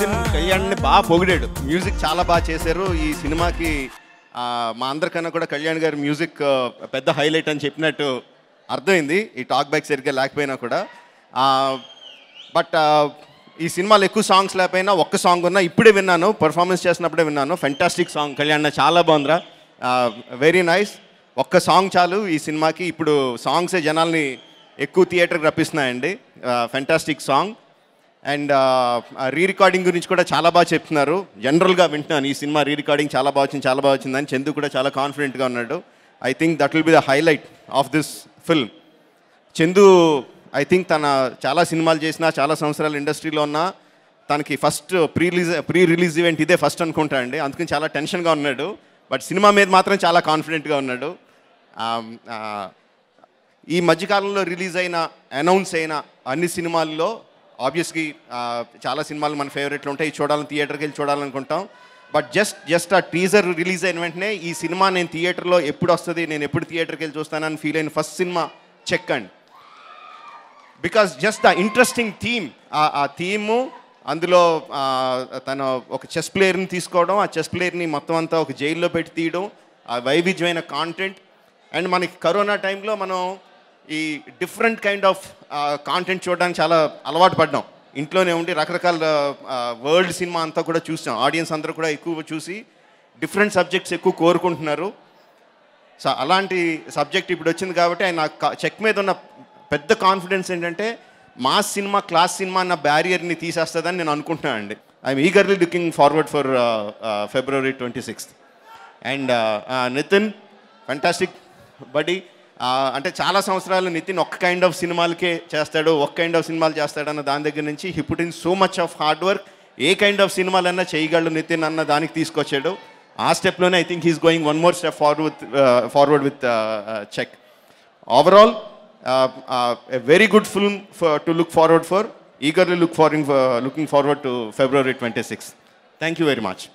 నితిన్ కళ్యాణ్ని బాగా పొగిడాడు మ్యూజిక్ చాలా బాగా చేశారు ఈ సినిమాకి మా అందరికన్నా కూడా కళ్యాణ్ గారి మ్యూజిక్ పెద్ద హైలైట్ అని చెప్పినట్టు అర్థమైంది ఈ టాక్ బ్యాక్ సరిగ్గా లేకపోయినా కూడా బట్ ఈ సినిమాలో ఎక్కువ సాంగ్స్ లేకపోయినా ఒక్క సాంగ్ ఉన్నా ఇప్పుడే విన్నాను పర్ఫార్మెన్స్ చేసినప్పుడే విన్నాను ఫెంటాస్టిక్ సాంగ్ కళ్యాణ్ చాలా బాగుందిరా వెరీ నైస్ ఒక్క సాంగ్ చాలు ఈ సినిమాకి ఇప్పుడు సాంగ్సే జనాల్ని ఎక్కువ థియేటర్కి రప్పిస్తున్నాయండి fantastic song and re recording గురించి కూడా చాలా బాగా చెప్తున్నారు జనరల్గా వింటున్నాను ఈ సినిమా రీ రికార్డింగ్ చాలా బాగా వచ్చింది చాలా బాగా వచ్చిందని చందు కూడా చాలా కాన్ఫిడెంట్గా ఉన్నాడు I think that will be the highlight of this film Chandu I think తన చాలా సినిమాలు చేసిన చాలా సంవత్సరాలు ఇండస్ట్రీలో ఉన్న తనకి first pre release pre release event ఇదే ఫస్ట్ అనుకుంటా అండి అందుకని చాలా టెన్షన్గా ఉన్నాడు బట్ సినిమా మీద మాత్రం చాలా కాన్ఫిడెంట్గా ఉన్నాడు um, ఈ మధ్యకాలంలో రిలీజ్ అయిన అనౌన్స్ అయిన అన్ని సినిమాల్లో ఆబ్వియస్గా చాలా సినిమాలు మన ఫేవరెట్లు ఉంటాయి చూడాలని థియేటర్కి వెళ్ళి చూడాలనుకుంటాం బట్ జస్ట్ జస్ట్ ఆ టీజర్ రిలీజ్ అయిన వెంటనే ఈ సినిమా నేను థియేటర్లో ఎప్పుడు వస్తుంది నేను ఎప్పుడు థియేటర్కి వెళ్ళి చూస్తానని ఫీల్ అయిన first cinema Check and because just ఆ ఇంట్రెస్టింగ్ థీమ్ ఆ థీము అందులో తను ఒక చెస్ ప్లేయర్ని తీసుకోవడం ఆ చెస్ ప్లేయర్ని మొత్తం అంతా ఒక జైల్లో పెట్టి తీయడం ఆ వైవిధ్యమైన కాంటెంట్ అండ్ మనకి కరోనా టైంలో మనం ఈ డిఫరెంట్ కైండ్ ఆఫ్ కాంటెంట్ చూడడానికి చాలా అలవాటు పడ్డాం ఇంట్లోనే ఉండి రకరకాల వరల్డ్ సినిమా అంతా కూడా చూసాం ఆడియన్స్ అందరూ కూడా ఎక్కువ చూసి డిఫరెంట్ సబ్జెక్ట్స్ ఎక్కువ కోరుకుంటున్నారు సో అలాంటి సబ్జెక్ట్ ఇప్పుడు వచ్చింది కాబట్టి ఆయన చెక్ మీద ఉన్న పెద్ద కాన్ఫిడెన్స్ ఏంటంటే మా సినిమా క్లాస్ సినిమా అన్న బ్యారియర్ని తీసేస్తుందని నేను అనుకుంటున్నాను అండి I'm eagerly looking forward for February twenty sixth and Nithin fantastic buddy అంటే చాలా సంవత్సరాలు నితిన్ ఒక్క కైండ్ ఆఫ్ సినిమాలకే చేస్తాడు ఒక్క కైండ్ ఆఫ్ సినిమాలు చేస్తాడు అన్న దాని దగ్గర నుంచి he put in so much of hard work ఏ కైండ్ ఆఫ్ సినిమాలన్నా చేయగలడు నితిన్ అన్న దానికి తీసుకొచ్చాడు ఆ స్టెప్లోనే I think he's going one more step forward forward with Check overall very good film to look forward for eagerly look forward looking forward to February twenty six thank you very much